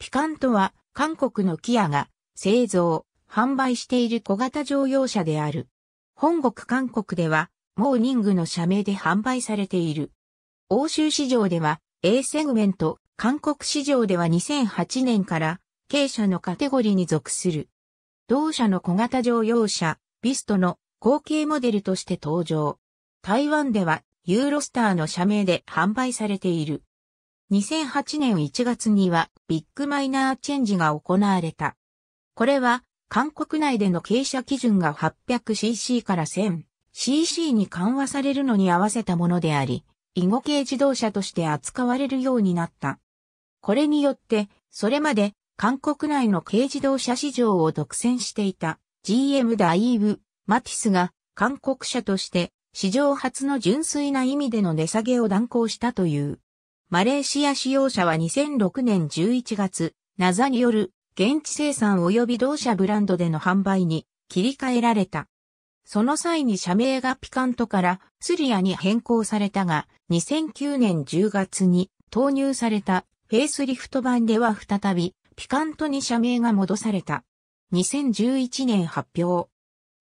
ピカントは韓国のキアが製造、販売している小型乗用車である。本国韓国ではモーニングの社名で販売されている。欧州市場では A セグメント、韓国市場では2008年から軽車のカテゴリーに属する。同社の小型乗用車、ビストの後継モデルとして登場。台湾ではユーロスターの社名で販売されている。2008年1月にはビッグマイナーチェンジが行われた。これは韓国内での傾斜基準が 800cc から 1000cc に緩和されるのに合わせたものであり、囲碁系自動車として扱われるようになった。これによって、それまで韓国内の軽自動車市場を独占していた GM ダイーブ、マティスが韓国車として史上初の純粋な意味での値下げを断行したという。マレーシア使用者は2006年11月、ナザによる現地生産及び同社ブランドでの販売に切り替えられた。その際に社名がピカントからスリアに変更されたが、2009年10月に投入されたフェイスリフト版では再びピカントに社名が戻された。2011年発表。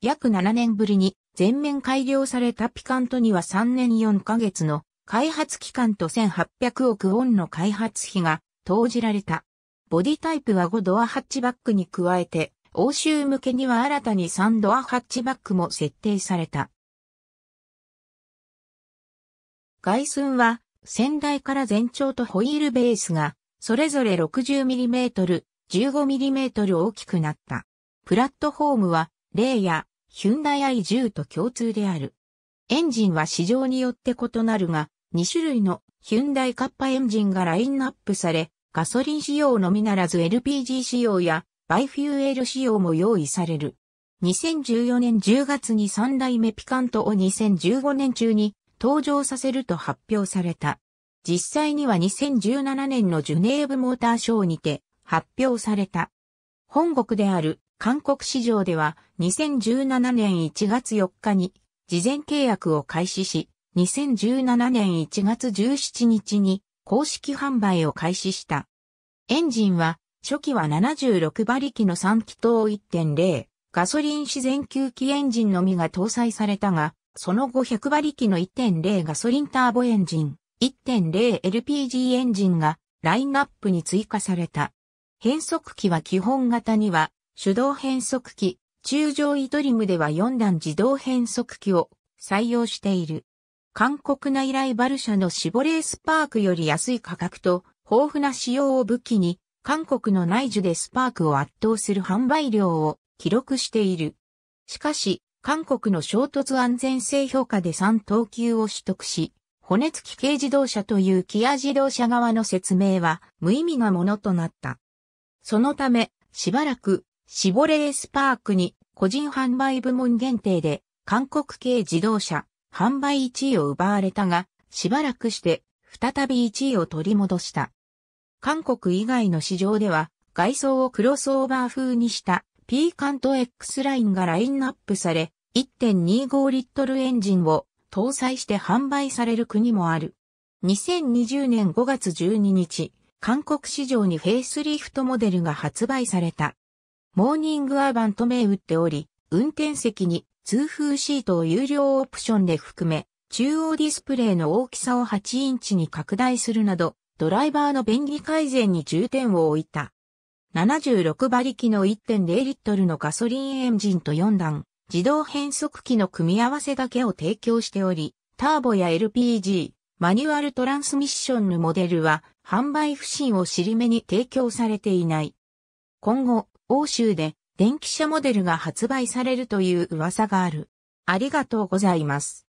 約7年ぶりに全面改良されたピカントには3年4ヶ月の開発期間と1800億ウォンの開発費が投じられた。ボディタイプは5ドアハッチバックに加えて、欧州向けには新たに3ドアハッチバックも設定された。外寸は、先代から全長とホイールベースが、それぞれ 60mm、15mm 大きくなった。プラットフォームは、レイやヒュンダイ i10 と共通である。エンジンは市場によって異なるが、2種類のヒュンダイカッパエンジンがラインナップされ、ガソリン仕様のみならず LPG 仕様やバイフューエル仕様も用意される。2014年10月に3代目ピカントを2015年中に登場させると発表された。実際には2017年のジュネーブモーターショーにて発表された。本国である韓国市場では2017年1月4日に事前契約を開始し、2017年1月17日に公式販売を開始した。エンジンは、初期は76馬力の3気筒1.0、ガソリン自然吸気エンジンのみが搭載されたが、その後100馬力の1.0ガソリンターボエンジン、1.0LPG エンジンがラインナップに追加された。変速機は基本型には手動変速機、中上位トリムでは4段自動変速機を採用している。韓国内ライバル社のシボレースパークより安い価格と豊富な仕様を武器に、韓国の内需でスパークを圧倒する販売量を記録している。しかし、韓国の衝突安全性評価で3等級を取得し、骨付き軽自動車というキア自動車側の説明は無意味なものとなった。そのため、しばらく、シボレースパークに個人販売部門限定で、韓国系自動車、販売1位を奪われたが、しばらくして再び1位を取り戻した。韓国以外の市場では、外装をクロスオーバー風にした P カント X ラインがラインナップされ、1.25リットルエンジンを搭載して販売される国もある。2020年5月12日、韓国市場にフェイスリフトモデルが発売された。モーニングアーバンと銘打っており、運転席に通風シートを有料オプションで含め、中央ディスプレイの大きさを8インチに拡大するなど、ドライバーの便利改善に重点を置いた。76馬力の1.0リットルのガソリンエンジンと4段、自動変速機の組み合わせだけを提供しており、ターボや LPG、マニュアルトランスミッションのモデルは販売不振を尻目に提供されていない。今後、欧州で電気車モデルが発売されるという噂がある。ありがとうございます。